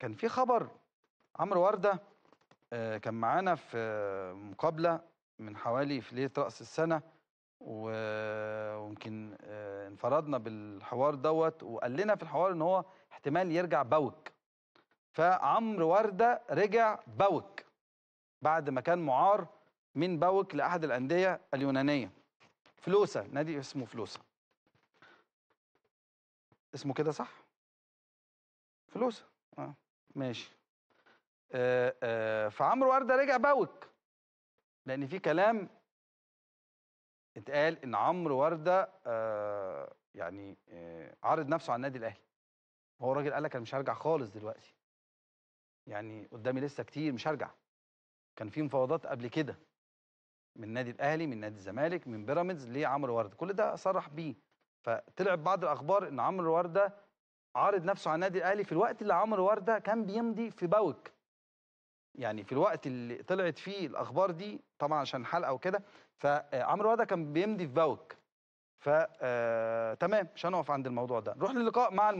كان في خبر عمرو ورده آه، كان معانا في مقابله من حوالي في ليله راس السنه ويمكن آه، انفردنا بالحوار دوت وقال لنا في الحوار ان هو احتمال يرجع بوك فعمرو ورده رجع بوك بعد ما كان معار من بوك لاحد الانديه اليونانيه فلوسة نادي اسمه فلوسة اسمه كده صح فلوسة آه. ماشي آآ آه، آه، فعمرو ورده رجع بوك لان في كلام اتقال ان عمرو ورده آه، يعني عارض نفسه على النادي الاهلي هو الراجل قال لك انا مش هرجع خالص دلوقتي يعني قدامي لسه كتير مش هرجع كان في مفاوضات قبل كده من النادي الاهلي من نادي الزمالك من بيراميدز لعمرو ورده كل ده صرح بيه فطلع بعض الاخبار ان عمرو ورده عارض نفسه على النادي الاهلي في الوقت اللي عمرو ورده كان بيمضي في بوك يعني في الوقت اللي طلعت فيه الاخبار دي طبعا عشان حلقه وكده فعمرو آه، ورده كان بيمضي في بوك فتمام آه، مش هنقف عند الموضوع ده نروح للقاء مع المهندس